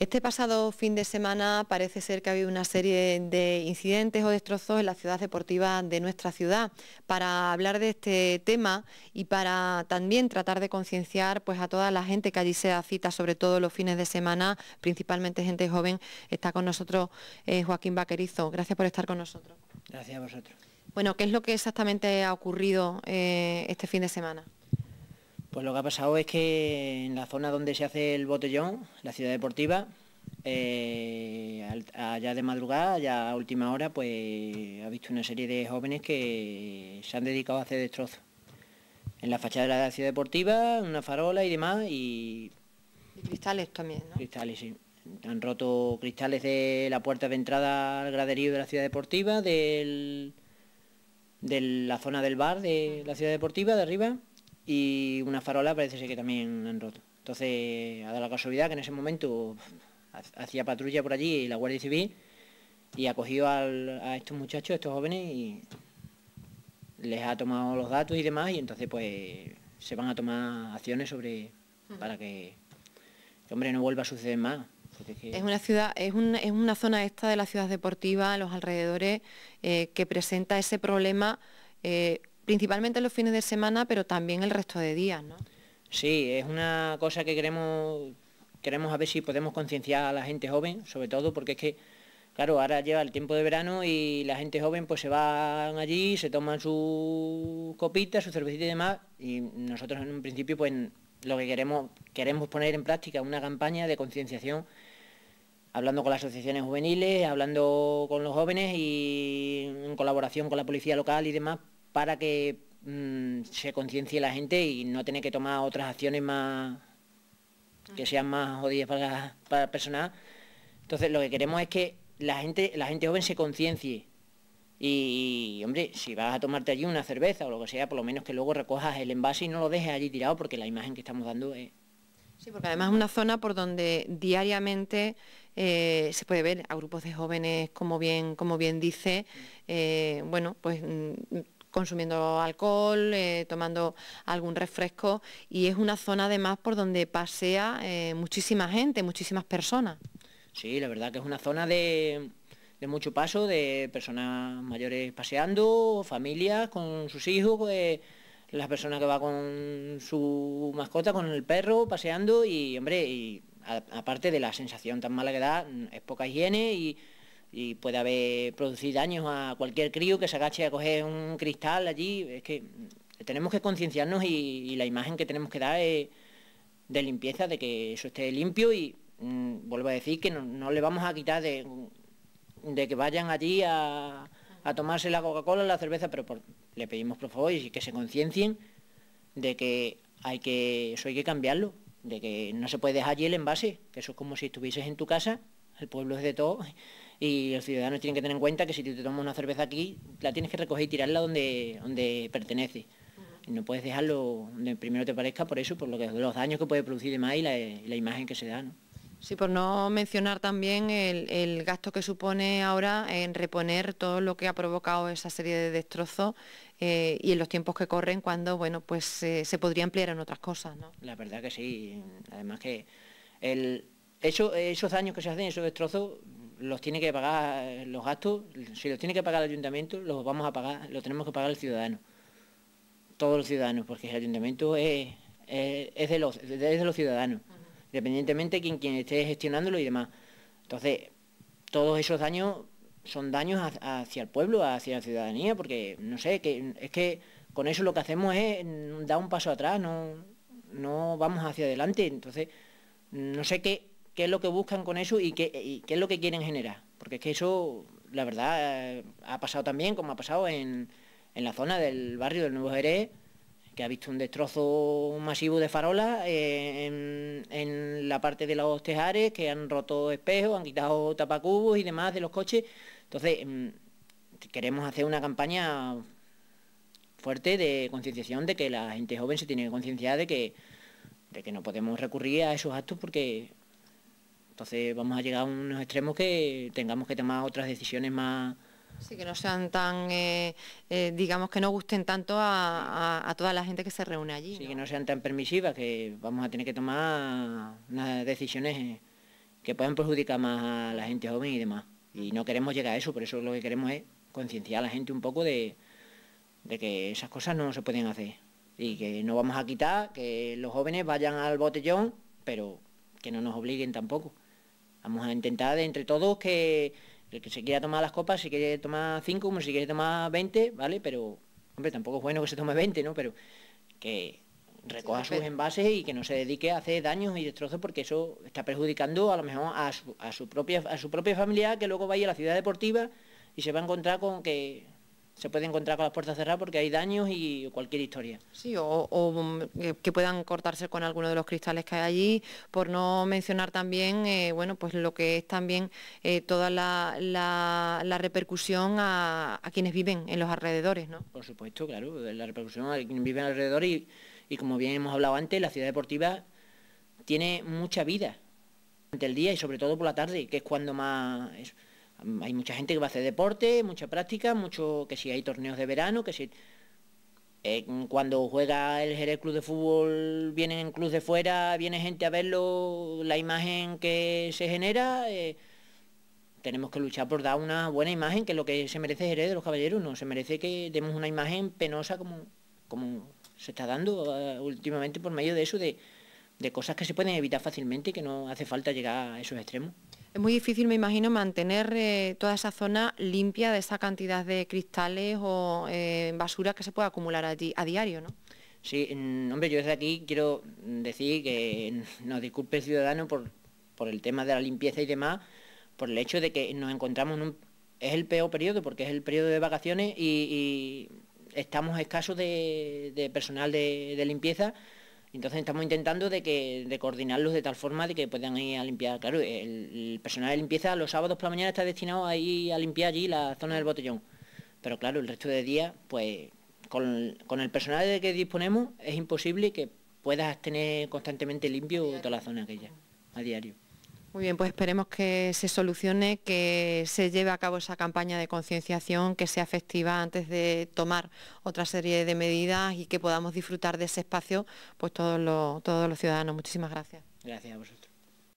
Este pasado fin de semana parece ser que ha habido una serie de incidentes o destrozos en la ciudad deportiva de nuestra ciudad. Para hablar de este tema y para también tratar de concienciar pues, a toda la gente que allí se da cita, sobre todo los fines de semana, principalmente gente joven, está con nosotros eh, Joaquín Vaquerizo. Gracias por estar con nosotros. Gracias a vosotros. Bueno, ¿qué es lo que exactamente ha ocurrido eh, este fin de semana? Pues lo que ha pasado es que en la zona donde se hace el botellón, la ciudad deportiva, eh, allá de madrugada, ya a última hora, pues ha visto una serie de jóvenes que se han dedicado a hacer destrozos. En la fachada de la ciudad deportiva, una farola y demás, y... Y cristales también, ¿no? Cristales, sí. Han roto cristales de la puerta de entrada al graderío de la ciudad deportiva, de la zona del bar de la ciudad deportiva, de arriba, y una farola parece ser que también han roto. Entonces, ha dado la casualidad que en ese momento hacía patrulla por allí la Guardia Civil y ha cogido a estos muchachos, estos jóvenes y les ha tomado los datos y demás y entonces pues se van a tomar acciones sobre para que, que hombre no vuelva a suceder más. Es, una ciudad, es, una zona esta de la ciudad deportiva, los alrededores, eh, que presenta ese problema eh, principalmente los fines de semana, pero también el resto de días, ¿no? Sí, es una cosa que queremos, queremos a ver si podemos concienciar a la gente joven, sobre todo porque es que, claro, ahora lleva el tiempo de verano y la gente joven pues se van allí, se toman su copita, su cervecita y demás, y nosotros en un principio pues lo que queremos, queremos poner en práctica una campaña de concienciación hablando con las asociaciones juveniles, hablando con los jóvenes y en colaboración con la policía local y demás para que mm, se conciencie la gente y no tener que tomar otras acciones más que sean más jodidas para, para el Entonces lo que queremos es que la gente, la gente joven se conciencie. Y, hombre, si vas a tomarte allí una cerveza o lo que sea, por lo menos que luego recojas el envase y no lo dejes allí tirado porque la imagen que estamos dando es... Sí, porque además es una zona por donde diariamente eh, se puede ver a grupos de jóvenes, como bien, como bien dice, eh, bueno, pues mm, consumiendo alcohol, eh, tomando algún refresco y es una zona además por donde pasea eh, muchísima gente, muchísimas personas. Sí, la verdad que es una zona de, mucho paso, de personas mayores paseando, familias con sus hijos, pues, las personas que va con su mascota, con el perro, paseando y, hombre, aparte de la sensación tan mala que da, es poca higiene y y puede haber producido daños a cualquier crío que se agache a coger un cristal allí. Es que tenemos que concienciarnos y, la imagen que tenemos que dar es de limpieza, de que eso esté limpio y mm, vuelvo a decir que no, le vamos a quitar de, que vayan allí a, a tomarse la Coca-Cola, o la cerveza, pero le pedimos por favor y que se conciencien de que hay que eso hay que cambiarlo, de que no se puede dejar allí el envase, que eso es como si estuvieses en tu casa, el pueblo es de todo y los ciudadanos tienen que tener en cuenta que si tú te tomas una cerveza aquí, la tienes que recoger y tirarla donde, donde pertenece. No puedes dejarlo donde primero te parezca por eso, por los daños que puede producir demás y la, la imagen que se da. ¿no? Sí, por no mencionar también el, gasto que supone ahora en reponer todo lo que ha provocado esa serie de destrozos eh, y en los tiempos que corren cuando, bueno, pues eh, se podría emplear en otras cosas, ¿no? La verdad que sí, además que eso, esos daños que se hacen, esos destrozos, los tiene que pagar los gastos, si los tiene que pagar el ayuntamiento, los vamos a pagar, los tenemos que pagar el ciudadano, todos los ciudadanos, porque el ayuntamiento es, de, los, los ciudadanos, independientemente de quien, esté gestionándolo y demás. Entonces, todos esos daños son daños hacia el pueblo, hacia la ciudadanía, porque, no sé, que, es que con eso lo que hacemos es mm, dar un paso atrás, no, no vamos hacia adelante. Entonces, no sé qué qué es lo que buscan con eso y qué, es lo que quieren generar. Porque es que eso, la verdad, ha pasado también, como ha pasado en, la zona del barrio del Nuevo Jerez, que ha visto un destrozo masivo de farolas eh, en, la parte de los tejares, que han roto espejos, han quitado tapacubos y demás de los coches. Entonces, mm, queremos hacer una campaña fuerte de concienciación de que la gente joven se tiene que concienciar de que, de que no podemos recurrir a esos actos porque entonces vamos a llegar a unos extremos que tengamos que tomar otras decisiones más... Sí, que no sean tan, eh, eh, digamos, que no gusten tanto a, toda la gente que se reúne allí. Sí, que no sean tan permisivas, que vamos a tener que tomar unas decisiones que puedan perjudicar más a la gente joven y demás. Y no queremos llegar a eso, por eso lo que queremos es concienciar a la gente un poco de que esas cosas no se pueden hacer y que no vamos a quitar que los jóvenes vayan al botellón, pero que no nos obliguen tampoco. Vamos a intentar entre todos que el que se quiera tomar las copas, si quiere tomar 5, como si quiere tomar 20, ¿vale? Pero, hombre, tampoco es bueno que se tome 20, ¿no? Pero que recoja sus envases y que no se dedique a hacer daños y destrozos porque eso está perjudicando a lo mejor a su, propia a su propia familia que luego vaya a la ciudad deportiva y se va a encontrar con que se puede encontrar con las puertas cerradas porque hay daños y cualquier historia. Sí, o, mm, que puedan cortarse con alguno de los cristales que hay allí, por no mencionar también, eh, bueno, pues lo que es también eh, toda la, repercusión a, quienes viven en los alrededores, ¿no? Por supuesto, claro, la repercusión a quienes viven alrededor y, como bien hemos hablado antes, la ciudad deportiva tiene mucha vida durante el día y sobre todo por la tarde, que es cuando más... Hay mucha gente que va a hacer deporte, mucha práctica, mucho que si hay torneos de verano, que si eh, cuando juega el Jerez Club de Fútbol, vienen en club de fuera, viene gente a verlo, la imagen que se genera, eh, tenemos que luchar por dar una buena imagen, que es lo que se merece Jerez de los Caballeros, no se merece que demos una imagen penosa como, como se está dando eh, últimamente por medio de eso, de, de cosas que se pueden evitar fácilmente y que no hace falta llegar a esos extremos. Es muy difícil, me imagino, mantener eh, toda esa zona limpia de esa cantidad de cristales o eh, basura que se puede acumular allí a diario, ¿no? Sí, mm, hombre, yo desde aquí quiero decir que nos disculpe el ciudadano por, por el tema de la limpieza y demás, por el hecho de que nos encontramos en un... Es el peor periodo, porque es el periodo de vacaciones y, estamos escasos de, personal de limpieza entonces estamos intentando de, coordinarlos de tal forma de que puedan ir a limpiar. Claro, el, personal de limpieza los sábados por la mañana está destinado a ir a limpiar allí la zona del botellón. Pero claro, el resto de días, pues con, con el personal de que disponemos es imposible que puedas tener constantemente limpio toda la zona aquella a diario. Muy bien, pues esperemos que se solucione, que se lleve a cabo esa campaña de concienciación, que sea efectiva antes de tomar otra serie de medidas y que podamos disfrutar de ese espacio pues todos los, todos los ciudadanos. Muchísimas gracias. Gracias a vosotros.